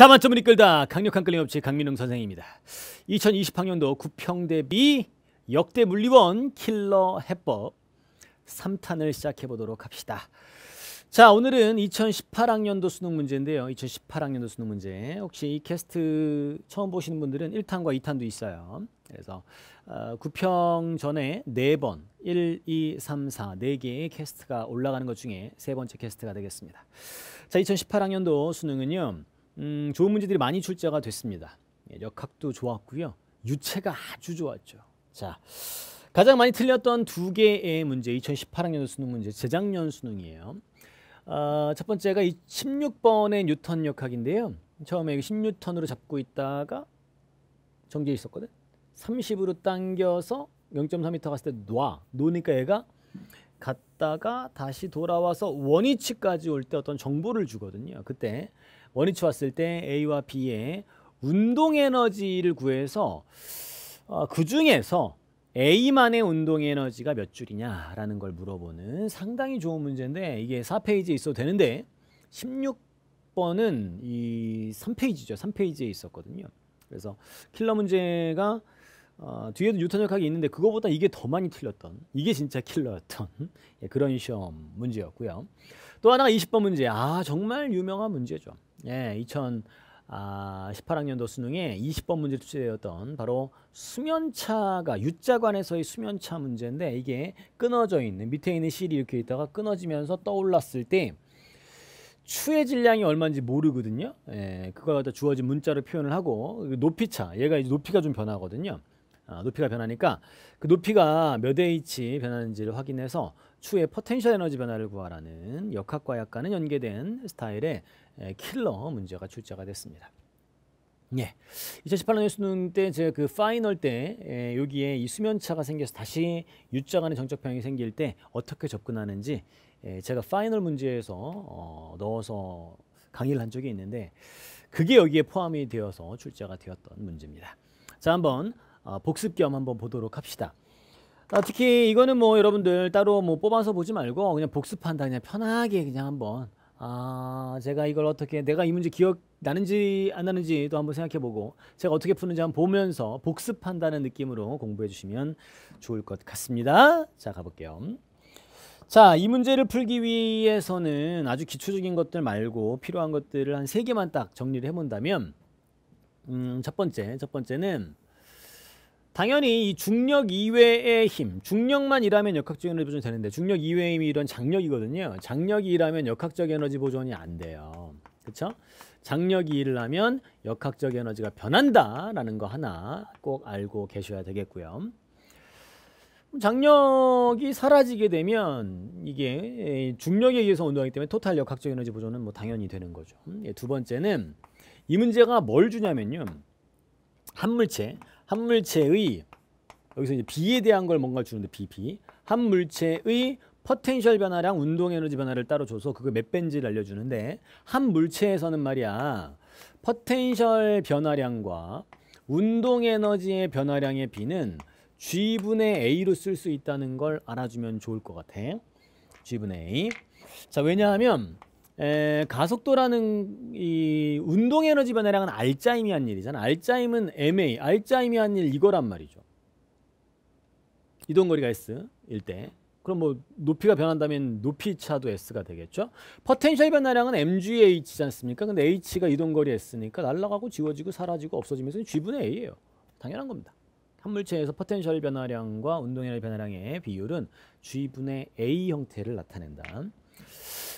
자만점을 이끌다 강력한 끌림없이 강민웅 선생입니다. 2020학년도 구평 대비 역대 물리원 킬러 해법 3탄을 시작해 보도록 합시다. 자 오늘은 2018학년도 수능 문제인데요. 2018학년도 수능 문제 혹시 이 캐스트 처음 보시는 분들은 1탄과 2탄도 있어요. 그래서 어, 9평 전에 4번 1, 2, 3, 4 4개의 캐스트가 올라가는 것 중에 세 번째 캐스트가 되겠습니다. 자 2018학년도 수능은요. 음, 좋은 문제들이 많이 출제가 됐습니다. 예, 역학도 좋았고요. 유체가 아주 좋았죠. 자, 가장 많이 틀렸던 두 개의 문제, 2018학년 수능 문제, 재작년 수능이에요. 어, 첫 번째가 이 16번의 뉴턴 역학인데요. 처음에 10뉴턴으로 잡고 있다가 정지해 있었거든. 30으로 당겨서 0.4m 갔을 때 놔. 놓으니까 얘가 갔다가 다시 돌아와서 원위치까지 올 때 어떤 정보를 주거든요. 그때 원위치 왔을 때 A와 B의 운동 에너지를 구해서 어, 그 중에서 A만의 운동 에너지가 몇 줄이냐라는 걸 물어보는 상당히 좋은 문제인데 이게 4페이지에 있어도 되는데 16번은 이 3페이지죠. 3페이지에 있었거든요. 그래서 킬러 문제가 어, 뒤에도 뉴턴역학이 있는데 그거보다 이게 더 많이 틀렸던 이게 진짜 킬러였던 예, 그런 시험 문제였고요. 또 하나가 20번 문제. 아 정말 유명한 문제죠. 예, 2 0 아, 18학년도 수능에 20번 문제 출제되었던 바로 수면차가 육자관에서의 수면차 문제인데 이게 끊어져 있는 밑에 있는 실이 이렇게 있다가 끊어지면서 떠올랐을 때 추의 질량이 얼마인지 모르거든요. 예, 그걸 갖다 주어진 문자로 표현을 하고 그 높이차 얘가 이제 높이가 좀 변하거든요. 아, 높이가 변하니까 그 높이가 몇 H 변하는지를 확인해서 추후에 포텐셜 에너지 변화를 구하라는 역학과 약간은 연계된 스타일의 킬러 문제가 출제가 됐습니다. 예. 2018년 수능 때 제가 그 파이널 때 에, 여기에 이 수면차가 생겨서 다시 U자간의 정적평이 생길 때 어떻게 접근하는지 에, 제가 파이널 문제에서 어, 넣어서 강의를 한 적이 있는데 그게 여기에 포함이 되어서 출제가 되었던 문제입니다. 자 한번 어, 복습 겸 한번 보도록 합시다. 아, 특히 이거는 뭐 여러분들 따로 뭐 뽑아서 보지 말고 그냥 복습한다 그냥 편하게 그냥 한번 아 제가 이걸 어떻게 내가 이 문제 기억 나는지 안 나는지도 한번 생각해보고 제가 어떻게 푸는지 한번 보면서 복습한다는 느낌으로 공부해 주시면 좋을 것 같습니다. 자 가볼게요. 자, 이 문제를 풀기 위해서는 아주 기초적인 것들 말고 필요한 것들을 한 세 개만 딱 정리를 해본다면, 음, 첫 번째, 첫 번째는 당연히 이 중력 이외의 힘, 중력만 일하면 역학적 에너지 보존이 되는데 중력 이외의 힘이 이런 장력이거든요. 장력이 일하면 역학적 에너지 보존이 안 돼요. 그렇죠? 장력이 일을 하면 역학적 에너지가 변한다라는 거 하나 꼭 알고 계셔야 되겠고요. 장력이 사라지게 되면 이게 중력에 의해서 운동하기 때문에 토탈 역학적 에너지 보존은 뭐 당연히 되는 거죠. 예, 두 번째는 이 문제가 뭘 주냐면요. 한 물체, 한 물체의 여기서 이제 B에 대한 걸 뭔가 주는데 BP 한 물체의 포텐셜 변화랑 운동 에너지 변화를 따로 줘서 그거몇 배인지를 알려주는데 한 물체에서는 말이야 포텐셜 변화량과 운동 에너지의 변화량의 B는 G분의 A로 쓸 수 있다는 걸 알아주면 좋을 것 같아. G분의 A. 자 왜냐하면 에, 가속도라는 이 운동 에너지 변화량은 알짜임이한 일이잖아. 알짜임은 MA, 알짜임이한 일 이거란 말이죠. 이동 거리가 S 일때 그럼 뭐 높이가 변한다면 높이 차도 S가 되겠죠. 퍼텐셜 변화량은 MGH지 않습니까? 근데 H가 이동 거리 S니까 날아가고 지워지고 사라지고 없어지면서 G분의 A예요. 당연한 겁니다. 한 물체에서 퍼텐셜 변화량과 운동 에너지 변화량의 비율은 G분의 A 형태를 나타낸다.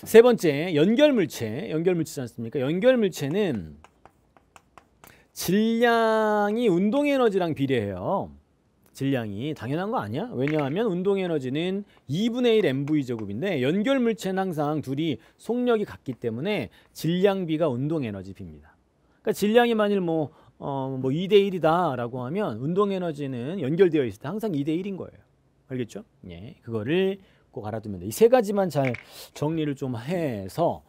세 번째 연결물체 연결물체지 않습니까 연결물체는 질량이 운동에너지랑 비례해요 질량이 당연한 거 아니야? 왜냐하면 운동에너지는 2분의 1 mv제곱인데 연결물체는 항상 둘이 속력이 같기 때문에 질량비가 운동에너지비입니다 그러니까 질량이 만일 뭐 어, 뭐 2대 1이다 라고 하면 운동에너지는 연결되어 있을 때 항상 2대 1인 거예요. 알겠죠? 예, 그거를 꼭 알아두면 돼. 이 세 가지만 잘 정리를 좀 해서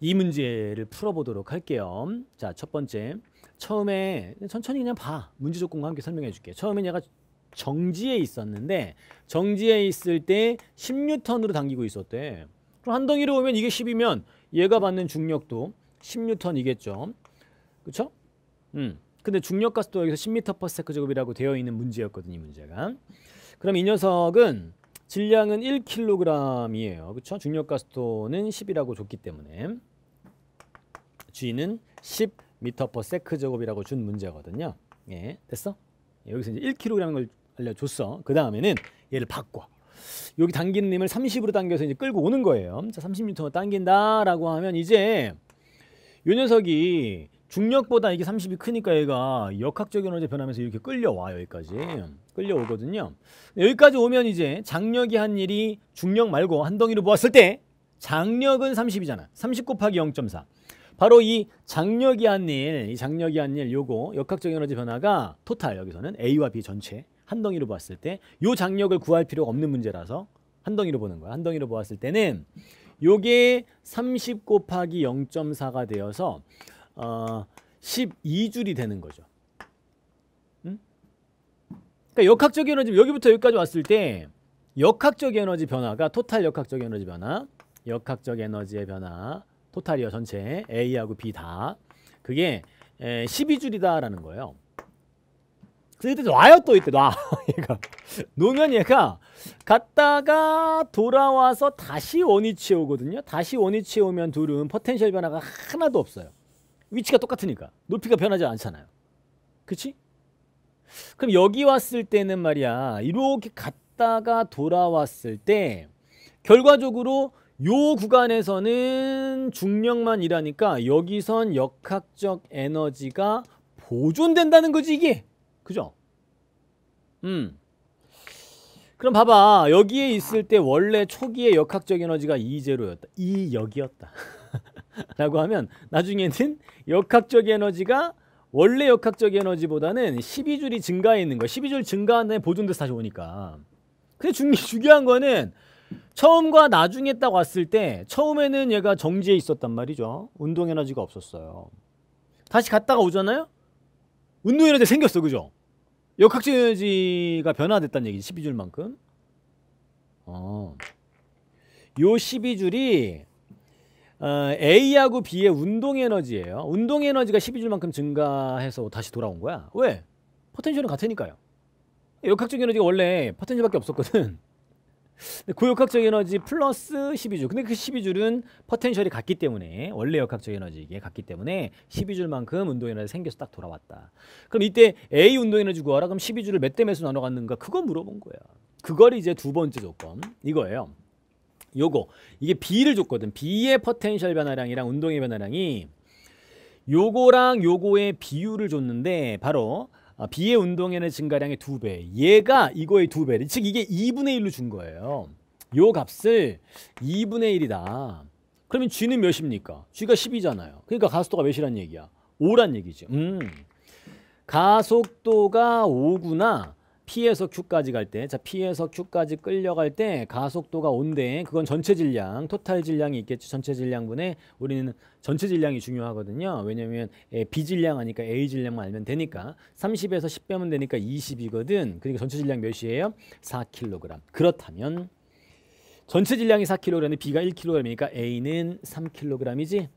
이 문제를 풀어보도록 할게요. 자, 첫 번째. 처음에 천천히 그냥 봐. 문제 조건과 함께 설명해 줄게. 처음에 얘가 정지에 있었는데 정지에 있을 때 10뉴턴으로 당기고 있었대. 그럼 한 덩이로 오면 이게 10이면 얘가 받는 중력도 10뉴턴이겠죠. 그렇 음. 근데 중력가속도 여기서 10m/s제곱이라고 되어 있는 문제였거든요, 이 문제가. 그럼 이 녀석은 질량은 1kg이에요. 그렇죠? 중력 가스톤은 10이라고 줬기 때문에 G는 10 m/s 제곱이라고 준 문제거든요. 예, 됐어? 예, 여기서 이제 1 k g 라걸 알려줬어. 그 다음에는 얘를 바꿔. 여기 당기는 힘을 30으로 당겨서 이제 끌고 오는 거예요. 자, 3 0 n 당긴다라고 하면 이제 요 녀석이 중력보다 이게 30이 크니까 얘가 역학적 에너지 변하면서 이렇게 끌려와 여기까지 끌려오거든요. 여기까지 오면 이제 장력이 한 일이 중력 말고 한 덩이로 보았을때 장력은 30이잖아. 30 곱하기 0.4. 바로 이 장력이 한 일, 이 장력이 한 일 요거 역학적 에너지 변화가 토탈 여기서는 A와 B 전체 한 덩이로 보았을때 요 장력을 구할 필요가 없는 문제라서 한 덩이로 보는 거야. 한 덩이로 보았을 때는 요게 30 곱하기 0.4가 되어서 어, 12줄이 되는 거죠. 그러니까 역학적 에너지 여기부터 여기까지 왔을 때 역학적 에너지 변화가 토탈 역학적 에너지 변화, 역학적 에너지의 변화, 토탈이요 전체 A하고 B 다 그게 12줄이다라는 거예요. 그래서 이때 놔요 또 이때 놔 얘가 놓면 얘가 갔다가 돌아와서 다시 원위치에 오거든요 다시 원위치에 오면 둘은 포텐셜 변화가 하나도 없어요 위치가 똑같으니까 높이가 변하지 않잖아요. 그치? 그럼 여기 왔을 때는 말이야 이렇게 갔다가 돌아왔을 때 결과적으로 요 구간에서는 중력만 일하니까 여기선 역학적 에너지가 보존된다는 거지 이게 그죠? 음 그럼 봐봐 여기에 있을 때 원래 초기에 역학적 에너지가 E 제로였다 E 역이었다 라고 하면 나중에는 역학적 에너지가 원래 역학적 에너지보다는 12줄이 증가해 있는 거 12줄 증가하는 보존돼서 다시 오니까 근데 중, 중요한 거는 처음과 나중에 딱 왔을 때 처음에는 얘가 정지에 있었단 말이죠 운동 에너지가 없었어요 다시 갔다가 오잖아요 운동 에너지 생겼어 그죠 역학적 에너지가 변화됐다는 얘기지 12줄만큼 어. 요 12줄이 어, A하고 B의 운동 에너지예요. 운동 에너지가 12줄만큼 증가해서 다시 돌아온 거야. 왜? 포텐셜은 같으니까요. 역학적 에너지가 원래 포텐셜밖에 없었거든. 그 역학적 에너지 플러스 12줄. 근데 그 12줄은 포텐셜이 같기 때문에 원래 역학적 에너지 이 같기 때문에 12줄만큼 운동 에너지 생겨서 딱 돌아왔다. 그럼 이때 A 운동 에너지 구하라. 그럼 12줄을 몇 대 몇으로 나눠 갔는가? 그거 물어본 거야. 그걸 이제 두 번째 조건 이거예요. 요거 이게 B를 줬거든. B의 퍼텐셜 변화량이랑 운동의 변화량이 요거랑 요거의 비율을 줬는데 바로 아, B의 운동에는 증가량의 2배 얘가 이거의 2배즉 이게 2분의 1로 준 거예요. 요 값을 2분의 1이다. 그러면 G는 몇입니까? G가 10이잖아요. 그러니까 가속도가 몇이란 얘기야? 5란 얘기지. 음. 가속도가 5구나. P에서 Q까지 갈 때, 자 P에서 Q까지 끌려갈 때 가속도가 온대 그건 전체 질량, 토탈 질량이 있겠죠. 전체 질량분에 우리는 전체 질량이 중요하거든요. 왜냐면 B 질량 하니까 A 질량만 알면 되니까 30에서 10 빼면 되니까 20이거든. 그러니까 전체 질량 몇이에요? 4kg. 그렇다면 전체 질량이 4kg인데 B가 1kg이니까 A는 3kg이지.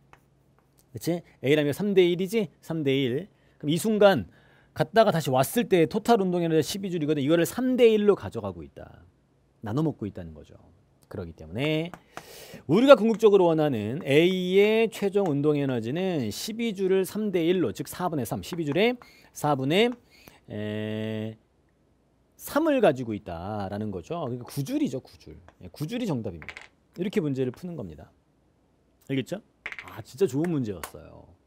그치지 A라면 3대 1이지. 3대 1. 그럼 이 순간 갔다가 다시 왔을 때 토탈 운동량의 12줄이거든 이거를 3대 1로 가져가고 있다. 나눠 먹고 있다는 거죠. 그러기 때문에 우리가 궁극적으로 원하는 A의 최종 운동 에너지는 12줄을 3대 1로 즉 4분의 3, 12줄에 4분의 에, 3을 가지고 있다라는 거죠. 그러니까 9줄이죠, 9줄. 9줄이 예, 정답입니다. 이렇게 문제를 푸는 겁니다. 알겠죠? 아, 진짜 좋은 문제였어요.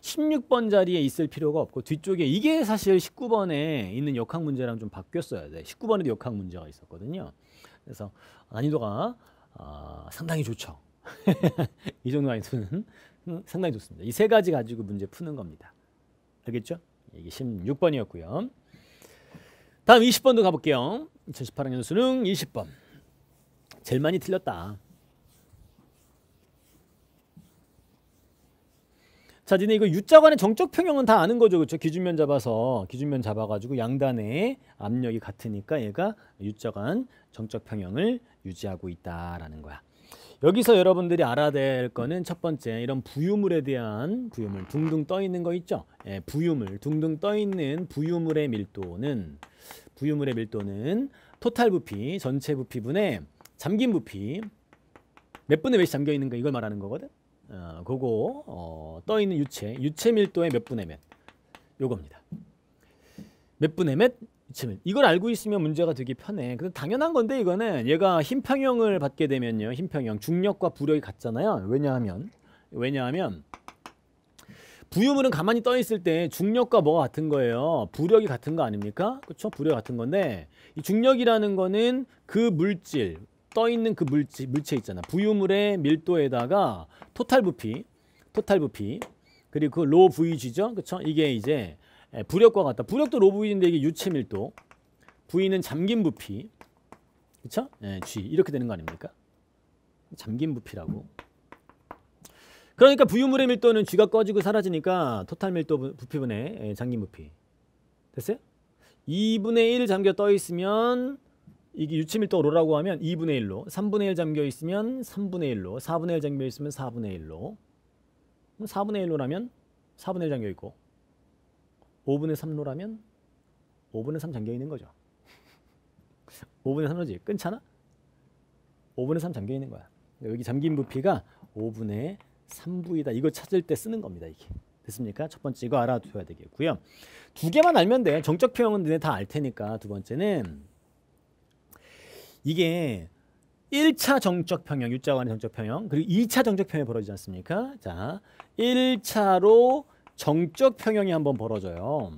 16번 자리에 있을 필요가 없고 뒤쪽에 이게 사실 19번에 있는 역학 문제랑 좀 바뀌었어야 돼. 19번에도 역학 문제가 있었거든요. 그래서 난이도가 어, 상당히 좋죠. 이 정도 난이도는 상당히 좋습니다. 이 세 가지 가지고 문제 푸는 겁니다. 알겠죠? 이게 16번이었고요. 다음 20번도 가볼게요. 2018학년 수능 20번. 제일 많이 틀렸다. 자, 니네 이거 유자 간의 정적 평형은 다 아는 거죠. 그렇죠? 기준면 잡아서 기준면 잡아 가지고 양단의 압력이 같으니까 얘가 유자간 정적 평형을 유지하고 있다라는 거야. 여기서 여러분들이 알아야 될 거는 첫 번째 이런 부유물에 대한 부유물 둥둥 떠 있는 거 있죠? 예, 부유물 둥둥 떠 있는 부유물의 밀도는 부유물의 밀도는 토탈 부피 전체 부피분의 잠긴 부피 몇 분의 몇이 잠겨 있는가 이걸 말하는 거거든. 어, 그거 어, 떠 있는 유체, 유체 밀도의 몇 분의 몇. 요겁니다. 몇 분의 몇? 유체 밀. 이걸 알고 있으면 문제가 되게 편해. 근데 당연한 건데 이거는 얘가 힘평형을 받게 되면요. 힘평형 중력과 부력이 같잖아요. 왜냐하면 왜냐하면 부유물은 가만히 떠 있을 때 중력과 뭐가 같은 거예요. 부력이 같은 거 아닙니까? 그렇죠? 부력 같은 건데 이 중력이라는 거는 그 물질 떠 있는 그 물체, 물체 있잖아. 부유물의 밀도에다가 토탈 부피, 토탈 부피, 그리고 그로브이지죠 그쵸? 이게 이제 예, 부력과 같다. 부력도 로 VG인데 이게 유체 밀도. 부위는 잠긴 부피. 그쵸? 네, G. 이렇게 되는 거 아닙니까? 잠긴 부피라고. 그러니까 부유물의 밀도는 쥐가 꺼지고 사라지니까 토탈 밀도 부피분의 예, 잠긴 부피. 됐어요? 2분의 1 잠겨 떠 있으면 이게 유치밀도 로라고 하면 2분의 1로 3분의 1 잠겨 있으면 3분의 1로 4분의 1 잠겨 있으면 4분의 1로 4분의 1로라면 4분의 1 잠겨 있고 5분의 3로라면 5분의 3 잠겨 있는 거죠. 5분의 3로지. 끊잖아? 5분의 3 잠겨 있는 거야. 여기 잠긴 부피가 5분의 3부이다. 이거 찾을 때 쓰는 겁니다. 이게. 됐습니까? 첫 번째 이거 알아두어야 되겠고요. 두 개만 알면 돼. 정적 표현은 너네 다알 테니까. 두 번째는 이게 1차 정적 평형, U자 관의 정적 평형, 그리고 2차 정적 평형이 벌어지지 않습니까? 자, 1차로 정적 평형이 한번 벌어져요.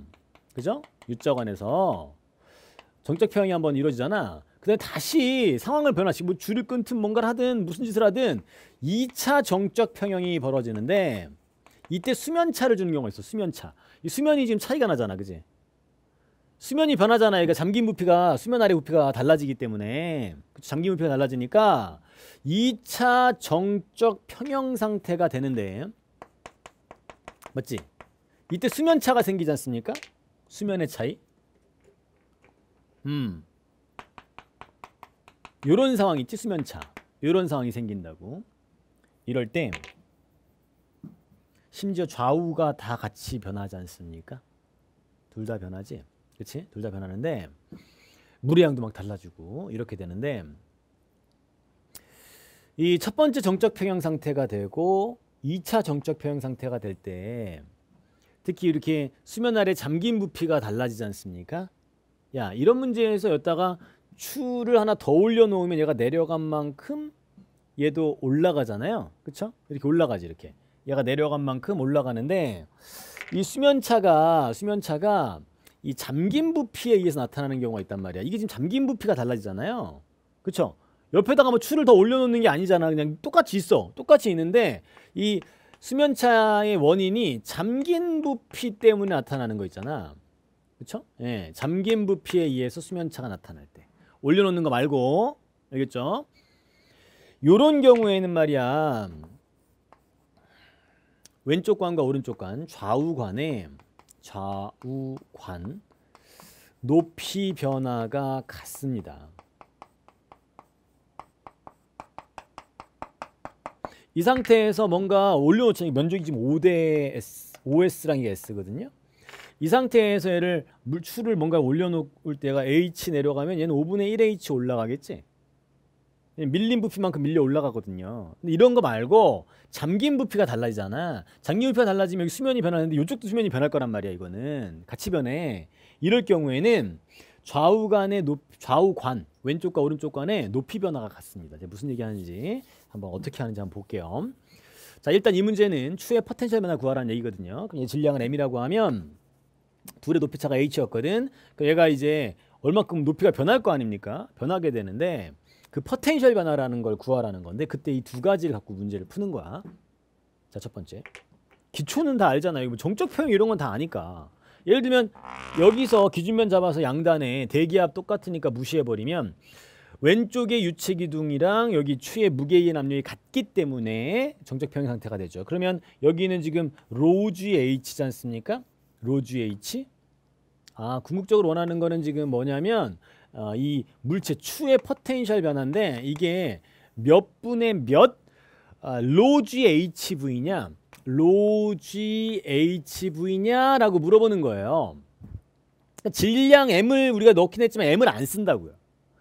그죠? U자 관에서 정적 평형이 한번 이루어지잖아. 그다음에 다시 상황을 변화시, 뭐 줄을 끊든 뭔가를 하든 무슨 짓을 하든 2차 정적 평형이 벌어지는데 이때 수면차를 주는 경우가 있어. 수면차. 이 수면이 지금 차이가 나잖아. 그지? 수면이 변하잖아요. 그러니까 잠긴 부피가 수면 아래 부피가 달라지기 때문에 그렇죠. 잠긴 부피가 달라지니까 2차 정적 평형 상태가 되는데 맞지? 이때 수면차가 생기지 않습니까? 수면의 차이 음 요런 상황 있지 수면차 요런 상황이 생긴다고 이럴 때 심지어 좌우가 다 같이 변하지 않습니까? 둘 다 변하지? 그렇지둘다 변하는데 물의 양도 막 달라지고 이렇게 되는데 이 첫 번째 정적 평형 상태가 되고 2차 정적 평형 상태가 될 때 특히 이렇게 수면 아래 잠긴 부피가 달라지지 않습니까? 야 이런 문제에서 여다가 추를 하나 더 올려놓으면 얘가 내려간 만큼 얘도 올라가잖아요. 그렇죠? 이렇게 올라가지 이렇게. 얘가 내려간 만큼 올라가는데 이 수면차가 수면차가 이 잠긴 부피에 의해서 나타나는 경우가 있단 말이야. 이게 지금 잠긴 부피가 달라지잖아요. 그쵸? 옆에다가 뭐 추를 더 올려놓는 게 아니잖아. 그냥 똑같이 있어. 똑같이 있는데 이 수면차의 원인이 잠긴 부피 때문에 나타나는 거 있잖아. 그쵸? 예, 잠긴 부피에 의해서 수면차가 나타날 때. 올려놓는 거 말고. 알겠죠? 요런 경우에는 말이야. 왼쪽 관과 오른쪽 관, 좌우 관에 좌우관 높이 변화가 같습니다. 이 상태에서 뭔가 올려놓자 면적이 지금 5대 S, 5S랑 게 S거든요. 이 상태에서 얘를 물출을 뭔가 올려놓을 때가 H 내려가면 얘는 5분의 1H 올라가겠지. 예, 밀린 부피만큼 밀려 올라가거든요. 근데 이런 거 말고 잠긴 부피가 달라지잖아. 잠긴 부피가 달라지면 여기 수면이 변하는데 이쪽도 수면이 변할 거란 말이야. 이거는 같이 변해. 이럴 경우에는 좌우 간의 높, 좌우 관 왼쪽과 오른쪽 간의 높이 변화가 같습니다. 무슨 얘기하는지 한번 어떻게 하는지 한번 볼게요. 자 일단 이 문제는 추의 포텐셜 변화 구하라는 얘기거든요. 그럼 질량을 m이라고 하면 둘의 높이 차가 h였거든. 그 그러니까 얘가 이제 얼마큼 높이가 변할 거 아닙니까? 변하게 되는데 그 퍼텐셜 변화라는 걸 구하라는 건데 그때 이 두 가지를 갖고 문제를 푸는 거야. 자, 첫 번째. 기초는 다 알잖아요. 뭐 정적 표현 이런 건 다 아니까. 예를 들면 여기서 기준면 잡아서 양단에 대기압 똑같으니까 무시해버리면 왼쪽의 유체 기둥이랑 여기 추의 무게의 압력이 같기 때문에 정적 평형 상태가 되죠. 그러면 여기는 지금 로지 H지 않습니까? 로지 H. 아 궁극적으로 원하는 거는 지금 뭐냐면 어, 이 물체 추의 포텐셜 변화인데 이게 몇 분의 몇 어, 로지 HV냐 로지 HV냐라고 물어보는 거예요. 그러니까 질량 M을 우리가 넣긴 했지만 M을 안 쓴다고요.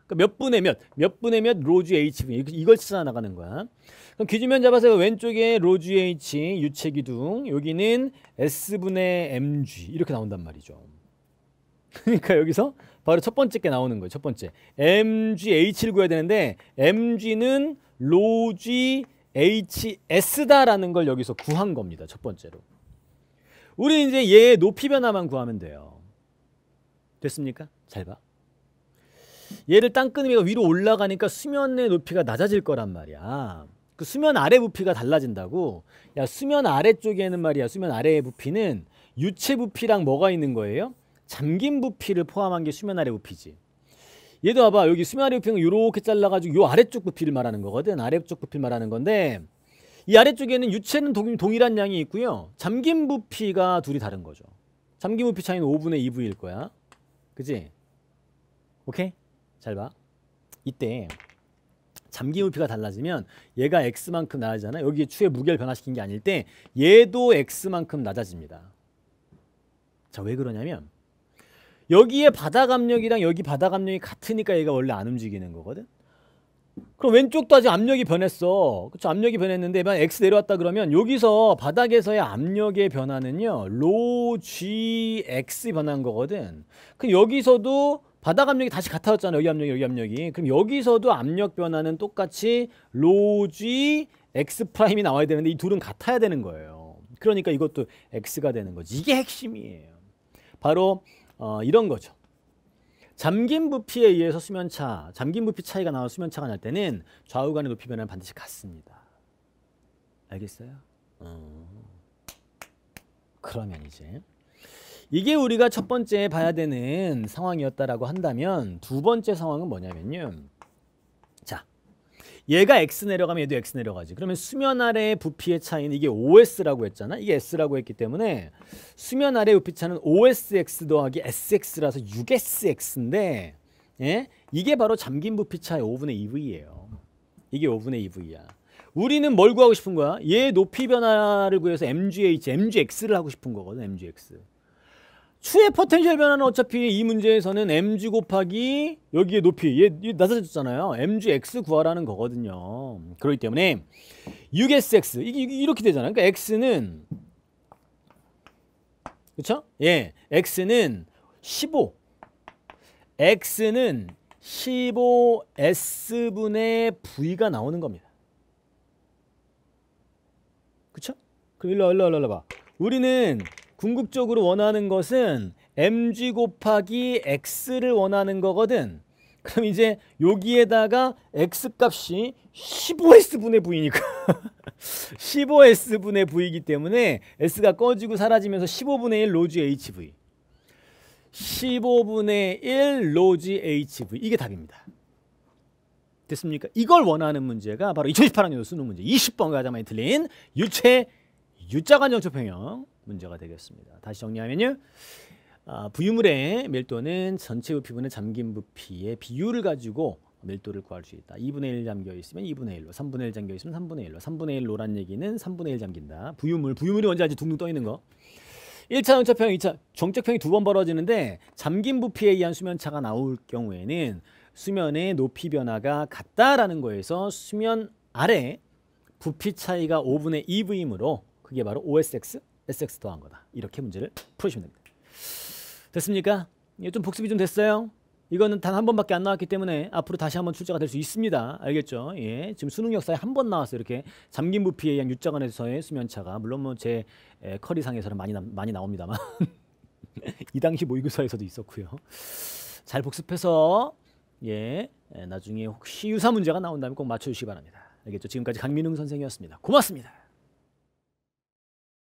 그러니까 몇 분의 몇, 몇 분의 몇 로지 HV 이걸 찾아 나가는 거야. 그럼 기준면 잡아서 왼쪽에 로지 H 유체 기둥, 여기는 S분의 MG 이렇게 나온단 말이죠. 그러니까 여기서 바로 첫 번째 게 나오는 거예요. 첫 번째. MGH를 구해야 되는데 MG는 log HS다라는 걸 여기서 구한 겁니다. 첫 번째로. 우리 이제 얘 높이 변화만 구하면 돼요. 됐습니까? 잘 봐. 얘를 땅끄미가 위로 올라가니까 수면의 높이가 낮아질 거란 말이야. 그 수면 아래 부피가 달라진다고. 야 수면 아래쪽에는 말이야. 수면 아래의 부피는 유체 부피랑 뭐가 있는 거예요? 잠긴 부피를 포함한 게 수면 아래 부피지. 얘도 봐봐 여기 수면 아래 부피는 이렇게 잘라가지고 요 아래쪽 부피를 말하는 거거든. 아래쪽 부피 를 말하는 건데 이 아래쪽에는 유체는 동, 일한 양이 있고요. 잠긴 부피가 둘이 다른 거죠. 잠긴 부피 차이는 5분의 2부일 거야. 그지? 오케이? 잘 봐. 이때 잠긴 부피가 달라지면 얘가 x만큼 낮아지잖아. 여기에 추의 무게를 변화시킨 게 아닐 때 얘도 x만큼 낮아집니다. 자, 왜 그러냐면 여기에 바다 압력이랑 여기 바다 압력이 같으니까 얘가 원래 안 움직이는 거거든. 그럼 왼쪽도 아직 압력이 변했어. 그렇죠? 압력이 변했는데 만 x 내려왔다 그러면 여기서 바닥에서의 압력의 변화는요. 로 g x 변한 거거든. 그럼 여기서도 바닥 압력이 다시 같아졌잖아. 여기 압력이 여기 압력이. 그럼 여기서도 압력 변화는 똑같이 로 g x 프라임이 나와야 되는데 이 둘은 같아야 되는 거예요. 그러니까 이것도 x가 되는 거지. 이게 핵심이에요. 바로 어, 이런 거죠. 잠긴 부피에 의해서 수면차, 잠긴 부피 차이가 나와 수면차가 날 때는 좌우 간의 높이 변화는 반드시 같습니다. 알겠어요? 어. 그러면 이제 이게 우리가 첫 번째 봐야 되는 상황이었다라고 한다면 두 번째 상황은 뭐냐면요. 얘가 x 내려가면 얘도 x 내려가지. 그러면 수면 아래의 부피의 차이는 이게 OS라고 했잖아. 이게 S라고 했기 때문에 수면 아래 부피 차는 OSX 더하기 SX라서 6SX인데 예? 이게 바로 잠긴 부피 차의 5분의 2V예요. 이게 5분의 2V야. 우리는 뭘 구하고 싶은 거야? 얘 높이 변화를 구해서 MGH, MGX를 하고 싶은 거거든. MGX. 추의 포텐셜 변화는 어차피 이 문제에서는 mg 곱하기 여기에 높이 얘, 얘 낮아졌잖아요. mgx 구하라는 거거든요. 그렇기 때문에 6sx 이게, 이렇게 되잖아요. 그러니까 x는 그렇죠? 예, x는 15 x는 15s분의 v가 나오는 겁니다. 그렇죠? 그럼 일로 일로 일로 봐. 우리는 궁극적으로 원하는 것은 mg 곱하기 x를 원하는 거거든. 그럼 이제 여기에다가 x값이 15s분의 v니까 15s분의 v이기 때문에 s가 꺼지고 사라지면서 15분의 1 로지 hv 15분의 1 로지 hv 이게 답입니다. 됐습니까? 이걸 원하는 문제가 바로 2018학년도 수능 문제 2 0번 가장 많이 틀린 유체 유자간 정초평형 문제가 되겠습니다. 다시 정리하면요. 아, 부유물의 밀도는 전체 부피분의 잠긴 부피의 비율을 가지고 밀도를 구할 수 있다. 2분의 1 잠겨 있으면 2분의 1로, 3분의 1 잠겨 있으면 3분의 1로, 3분의 1로란 얘기는 3분의 1 잠긴다. 부유물, 부유물이 언제 아직 둥둥 떠 있는 거. 1차 정착평, 2차 정착평이 두 번 벌어지는데 잠긴 부피에 의한 수면차가 나올 경우에는 수면의 높이 변화가 같다라는 거에서 수면 아래 부피 차이가 5분의 2V이므로 그게 바로 OSX, SX 더한 거다. 이렇게 문제를 푸시면 됩니다. 됐습니까? 예, 좀 복습이 좀 됐어요? 이거는 단 한 번밖에 안 나왔기 때문에 앞으로 다시 한번 출제가 될 수 있습니다. 알겠죠? 예. 지금 수능 역사에 한 번 나왔어요. 이렇게 잠긴 부피에 의한 육자간에서의 수면차가 물론 뭐 제 커리상에서는 많이 나, 많이 나옵니다만 이 당시 모의고사에서도 있었고요. 잘 복습해서 예 나중에 혹시 유사 문제가 나온다면 꼭 맞춰주시기 바랍니다. 알겠죠? 지금까지 강민웅 선생이었습니다. 고맙습니다.